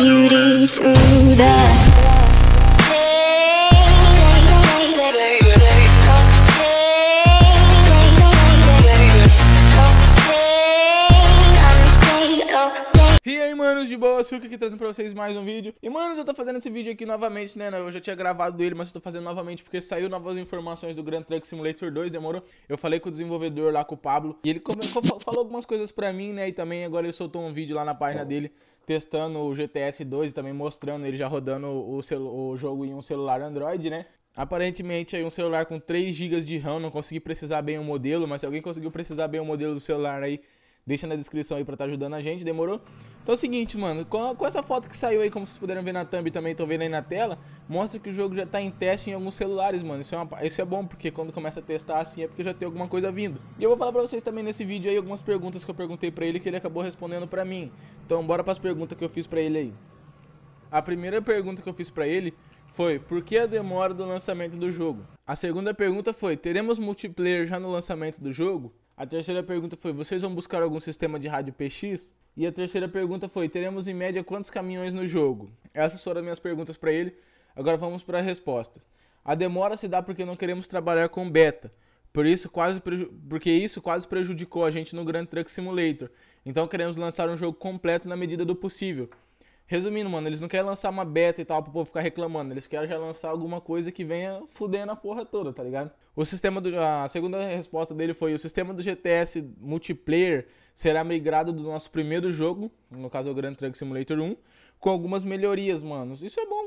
beauty through the E aí, manos, de boa, Suki aqui trazendo pra vocês mais um vídeo. E, manos, eu tô fazendo esse vídeo aqui novamente, né? né? Eu já tinha gravado ele, mas eu tô fazendo novamente porque saiu novas informações do Grand Truck Simulator 2, demorou? Eu falei com o desenvolvedor lá, com o Pablo, e ele falou algumas coisas pra mim, né? E também agora ele soltou um vídeo lá na página dele testando o GTS 2 e também mostrando ele já rodando o, o jogo em um celular Android, né? Aparentemente aí um celular com 3 GB de RAM, não consegui precisar bem o modelo, mas se alguém conseguiu precisar bem o modelo do celular aí, Deixa na descrição aí pra estar tá ajudando a gente, demorou? Então é o seguinte, mano, com, com, essa foto que saiu aí, como vocês puderam ver na thumb e também estão vendo aí na tela, mostra que o jogo já tá em teste em alguns celulares, mano. Isso é, uma, isso é bom, porque quando começa a testar assim é porque já tem alguma coisa vindo. E eu vou falar pra vocês também nesse vídeo aí algumas perguntas que eu perguntei pra ele que ele acabou respondendo pra mim. Então bora pras perguntas que eu fiz pra ele aí. A primeira pergunta que eu fiz pra ele foi: por que a demora do lançamento do jogo? A segunda pergunta foi: teremos multiplayer já no lançamento do jogo? A terceira pergunta foi: vocês vão buscar algum sistema de rádio PX? E a terceira pergunta foi: teremos em média quantos caminhões no jogo? Essas foram as minhas perguntas para ele. Agora vamos para a resposta. A demora se dá porque não queremos trabalhar com beta. Por isso quase porque isso quase prejudicou a gente no Grand Truck Simulator. Então queremos lançar um jogo completo na medida do possível. Resumindo, mano, eles não querem lançar uma beta e tal pro povo ficar reclamando. Eles querem já lançar alguma coisa que venha fudendo a porra toda, tá ligado? O sistema do. A segunda resposta dele foi: o sistema do GTS multiplayer será migrado do nosso primeiro jogo, no caso é o Grand Truck Simulator 1, com algumas melhorias, mano. Isso é bom.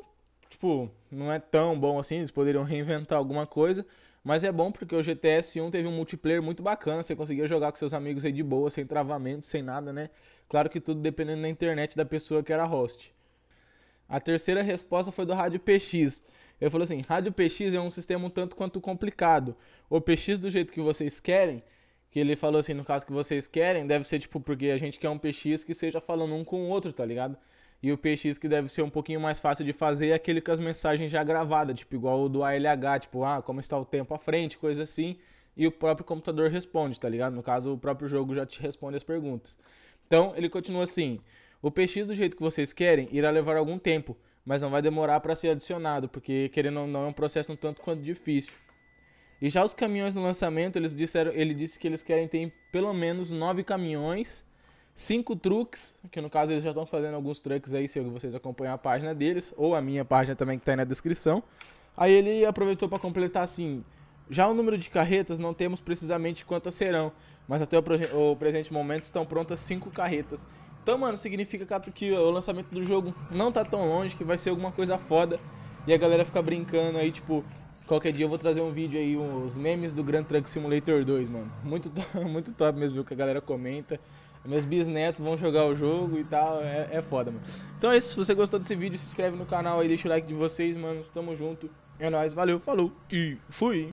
Tipo, não é tão bom assim, eles poderiam reinventar alguma coisa. Mas é bom porque o GTS 1 teve um multiplayer muito bacana, você conseguia jogar com seus amigos aí de boa, sem travamento, sem nada, né? Claro que tudo dependendo da internet da pessoa que era host. A terceira resposta foi do Rádio PX. Ele falou assim: Rádio PX é um sistema um tanto quanto complicado. O PX do jeito que vocês querem, que ele falou assim, no caso que vocês querem, deve ser tipo porque a gente quer um PX que seja falando um com o outro, tá ligado? E o PX que deve ser um pouquinho mais fácil de fazer é aquele com as mensagens já gravadas, tipo igual o do ALH, tipo, ah, como está o tempo à frente, coisa assim. E o próprio computador responde, tá ligado? No caso, o próprio jogo já te responde as perguntas. Então, ele continua assim: o PX do jeito que vocês querem irá levar algum tempo, mas não vai demorar para ser adicionado, porque querendo ou não é um processo um tanto quanto difícil. E já os caminhões no lançamento, eles disseram, ele disse que eles querem ter pelo menos nove caminhões cinco truques, que no caso eles já estão fazendo alguns truques aí, se vocês acompanham a página deles, ou a minha página também que está aí na descrição. Aí ele aproveitou para completar assim, já o número de carretas não temos precisamente quantas serão, mas até o, o presente momento estão prontas cinco carretas. Então, mano, significa que o lançamento do jogo não tá tão longe, que vai ser alguma coisa foda. E a galera fica brincando aí, tipo, qualquer dia eu vou trazer um vídeo aí, os memes do Grand Truck Simulator 2, mano. Muito, muito top mesmo, o que a galera comenta. Meus bisnetos vão jogar o jogo e tal. É, é foda, mano. Então é isso. Se você gostou desse vídeo, se inscreve no canal aí, deixa o like de vocês, mano. Tamo junto. É nóis. Valeu, falou e fui!